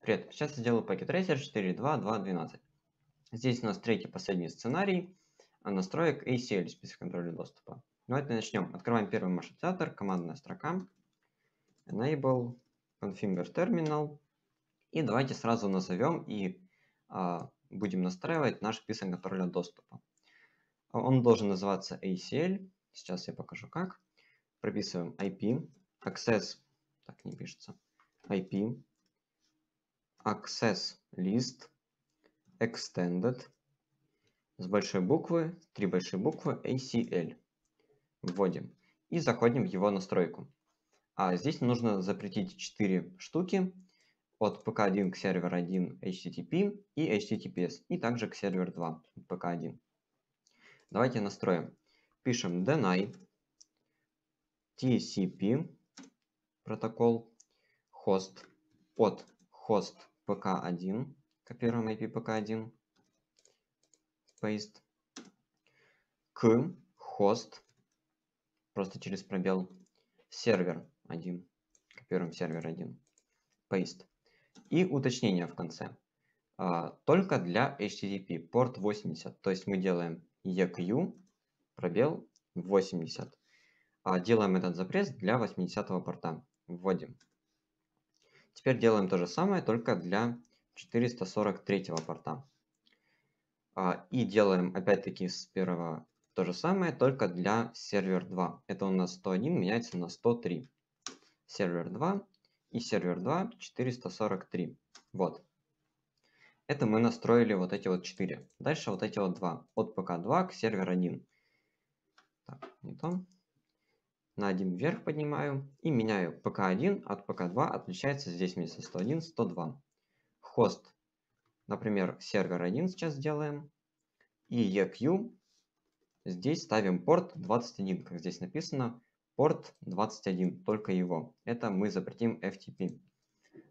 Привет, сейчас я сделаю пакет Racer 4.2.2.12. Здесь у нас третий последний сценарий а, настроек ACL, список контроля доступа. Давайте начнем. Открываем первый маршрутизатор, командная строка, enable, configure terminal. И давайте сразу назовем и а, будем настраивать наш список контроля доступа. Он должен называться ACL. Сейчас я покажу как. Прописываем IP, access, так не пишется, IP, access list extended с большой буквы, три большие буквы ACL. Вводим. И заходим в его настройку. А здесь нужно запретить 4 штуки от PK1 к сервер 1 HTTP и HTTPS, и также к сервер 2 PK1. Давайте настроим. Пишем deny TCP протокол host от host pk1, копируем IP pk1, paste, к host, просто через пробел, сервер 1, копируем сервер 1, paste. И уточнение в конце. А, только для HTTP порт 80. То есть мы делаем EQ, пробел 80. А, делаем этот запрет для 80 порта. Вводим Теперь делаем то же самое, только для 443 порта. А, и делаем опять-таки с первого то же самое, только для сервер 2. Это у нас 101 меняется на 103. Сервер 2 и сервер 2 443. Вот. Это мы настроили вот эти вот 4. Дальше вот эти вот 2. От ПК 2 к сервер 1. Так, не то на один вверх поднимаю и меняю ПК1 от ПК2, отличается здесь вместо 101 102. Хост, например, сервер 1 сейчас сделаем. И EQ, здесь ставим порт 21, как здесь написано, порт 21, только его. Это мы запретим FTP.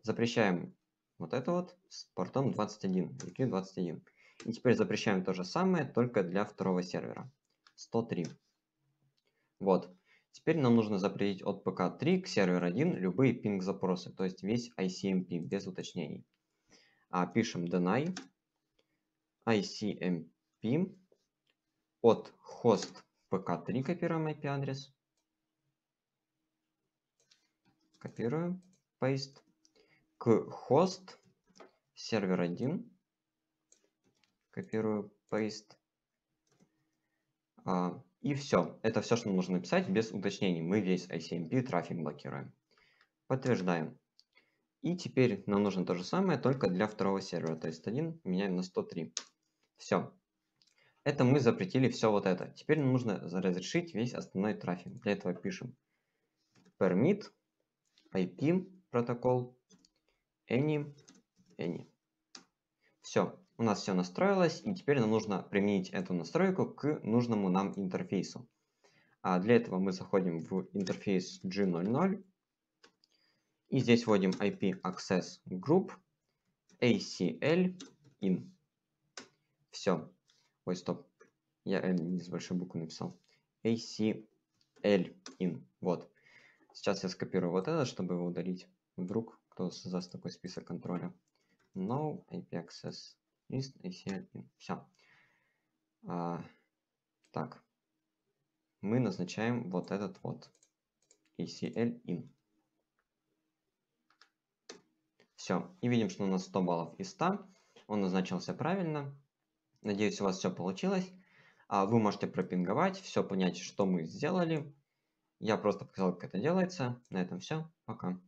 Запрещаем вот это вот с портом 21, EQ 21. И теперь запрещаем то же самое, только для второго сервера. 103. Вот. Теперь нам нужно запретить от ПК-3 к сервер 1 любые пинг-запросы, то есть весь ICMP эм без уточнений. А пишем deny ICMP эм от host ПК-3 копируем IP-адрес. Копируем, paste к host сервер 1. Копирую, paste. А, и все. Это все, что нужно написать без уточнений. Мы весь ICMP трафик блокируем. Подтверждаем. И теперь нам нужно то же самое, только для второго сервера. То есть 1 меняем на 103. Все. Это мы запретили все вот это. Теперь нам нужно разрешить весь основной трафик. Для этого пишем permit, IP протокол, any, any. Все. У нас все настроилось, и теперь нам нужно применить эту настройку к нужному нам интерфейсу. А для этого мы заходим в интерфейс G00, и здесь вводим IP Access Group ACL IN. Все. Ой, стоп. Я L не с большой буквы написал. ACL IN. Вот. Сейчас я скопирую вот это, чтобы его удалить. Вдруг кто создаст такой список контроля. No IP Access List IC1. Все. А, так. Мы назначаем вот этот вот ACL in. Все. И видим, что у нас 100 баллов из 100. Он назначился правильно. Надеюсь, у вас все получилось. А вы можете пропинговать, все понять, что мы сделали. Я просто показал, как это делается. На этом все. Пока.